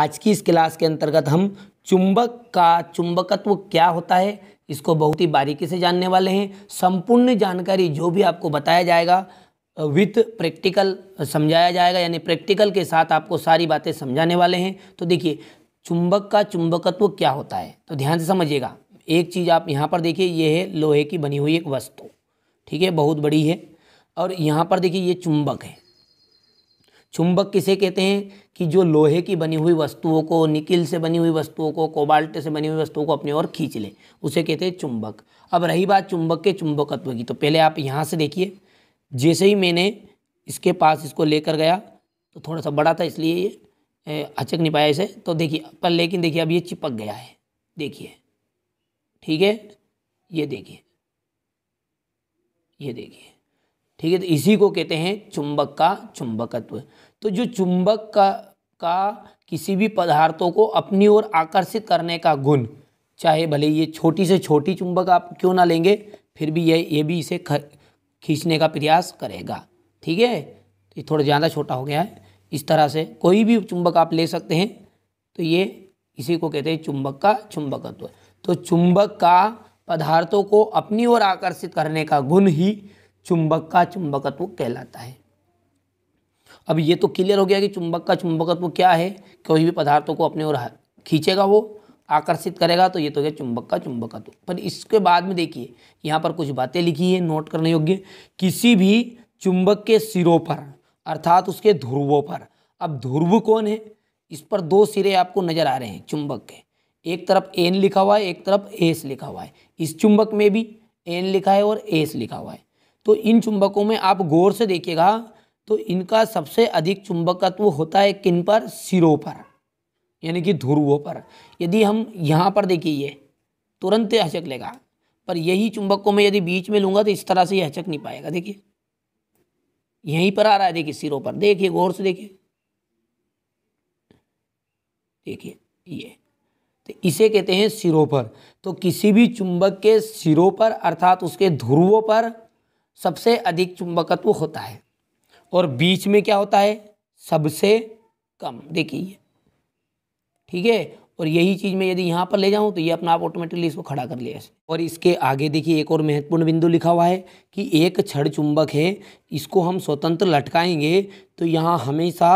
आज की इस क्लास के अंतर्गत हम चुंबक का चुंबकत्व क्या होता है इसको बहुत ही बारीकी से जानने वाले हैं संपूर्ण जानकारी जो भी आपको बताया जाएगा विथ प्रैक्टिकल समझाया जाएगा यानी प्रैक्टिकल के साथ आपको सारी बातें समझाने वाले हैं तो देखिए चुंबक का चुंबकत्व क्या होता है तो ध्यान से समझिएगा एक चीज़ आप यहाँ पर देखिए ये है लोहे की बनी हुई एक वस्तु ठीक है बहुत बड़ी है और यहाँ पर देखिए ये चुंबक है चुंबक किसे कहते हैं कि जो लोहे की बनी हुई वस्तुओं को निकिल से बनी हुई वस्तुओं को कोबाल्ट से बनी हुई वस्तुओं को अपने ओर खींच ले उसे कहते हैं चुंबक अब रही बात चुंबक के चुंबकत्व की तो पहले आप यहाँ से देखिए जैसे ही मैंने इसके पास इसको लेकर गया तो थोड़ा सा बड़ा था इसलिए ये अचक नहीं पाया इसे तो देखिए पर लेकिन देखिए अब ये चिपक गया है देखिए ठीक है ये देखिए ये देखिए ठीक है तो इसी को कहते हैं चुंबक का चुंबकत्व तो जो चुंबक का का किसी भी पदार्थों को अपनी ओर आकर्षित करने का गुण चाहे भले ये छोटी से छोटी चुंबक आप क्यों ना लेंगे फिर भी ये ये भी इसे खींचने का प्रयास करेगा ठीक है तो ये थोड़ा ज़्यादा छोटा हो गया है इस तरह से कोई भी चुंबक आप ले सकते हैं तो ये इसी को कहते हैं चुंबक का चुंबकत्व तो चुंबक का पदार्थों को अपनी ओर आकर्षित करने का गुण ही चुंबक का चुंबकत्व कहलाता है अब ये तो क्लियर हो गया कि चुंबक का चुंबकत्व क्या है कोई भी पदार्थों को अपने ओर खींचेगा वो आकर्षित करेगा तो ये तो गया चुंबक का चुंबकत्व पर इसके बाद में देखिए यहाँ पर कुछ बातें लिखी है नोट करने योग्य किसी भी चुंबक के सिरों पर अर्थात उसके ध्रुवों पर अब ध्रुव कौन है इस पर दो सिरे आपको नजर आ रहे हैं चुंबक के एक तरफ एन लिखा हुआ है एक तरफ एस लिखा हुआ है इस चुंबक में भी एन लिखा है और एस लिखा हुआ है तो इन चुंबकों में आप गौर से देखिएगा तो इनका सबसे अधिक चुंबकत्व होता है किन पर सिरों पर यानी कि ध्रुवों पर यदि हम यहाँ पर देखिए ये तुरंत हचक लेगा पर यही चुंबक को मैं यदि बीच में लूँगा तो इस तरह से ये हचक नहीं पाएगा देखिए यहीं पर आ रहा है देखिए सिरों पर देखिए गौर से देखिए देखिए ये तो इसे कहते हैं सिरों पर तो किसी भी चुंबक के सिरों पर अर्थात उसके ध्रुवों पर सबसे अधिक चुंबकत्व होता है और बीच में क्या होता है सबसे कम देखिए ठीक है और यही चीज़ मैं यदि यहाँ पर ले जाऊँ तो ये अपना आप ऑटोमेटिकली इसको खड़ा कर लिया और इसके आगे देखिए एक और महत्वपूर्ण बिंदु लिखा हुआ है कि एक छड़ चुंबक है इसको हम स्वतंत्र लटकाएंगे तो यहाँ हमेशा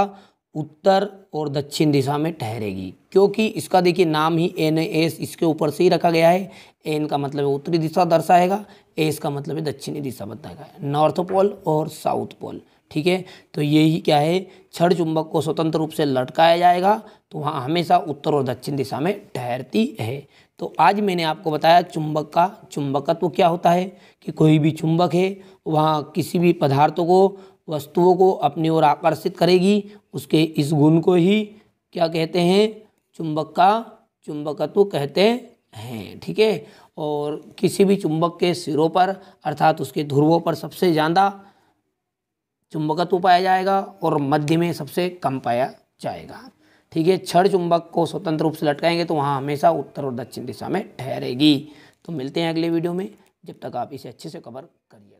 उत्तर और दक्षिण दिशा में ठहरेगी क्योंकि इसका देखिए नाम ही एन एस इसके ऊपर से ही रखा गया है एन का मतलब उत्तरी दिशा दर्शाएगा एस का मतलब है दक्षिणी दिशा बताएगा नॉर्थ पोल और साउथ पोल ठीक है तो यही क्या है छड़ चुंबक को स्वतंत्र रूप से लटकाया जाएगा तो वहाँ हमेशा उत्तर और दक्षिण दिशा में ठहरती है तो आज मैंने आपको बताया चुंबक का चुंबकत्व क्या होता है कि कोई भी चुंबक है वहाँ किसी भी पदार्थों को वस्तुओं को अपनी ओर आकर्षित करेगी उसके इस गुण को ही क्या कहते हैं चुंबक का चुंबकत्व कहते हैं ठीक है और किसी भी चुंबक के सिरों पर अर्थात उसके ध्रुवों पर सबसे ज़्यादा चुंबकत्व पाया जाएगा और मध्य में सबसे कम पाया जाएगा ठीक है छड़ चुंबक को स्वतंत्र रूप से लटकाएंगे तो वहाँ हमेशा उत्तर और दक्षिण दिशा में ठहरेगी तो मिलते हैं अगले वीडियो में जब तक आप इसे अच्छे से कवर करिए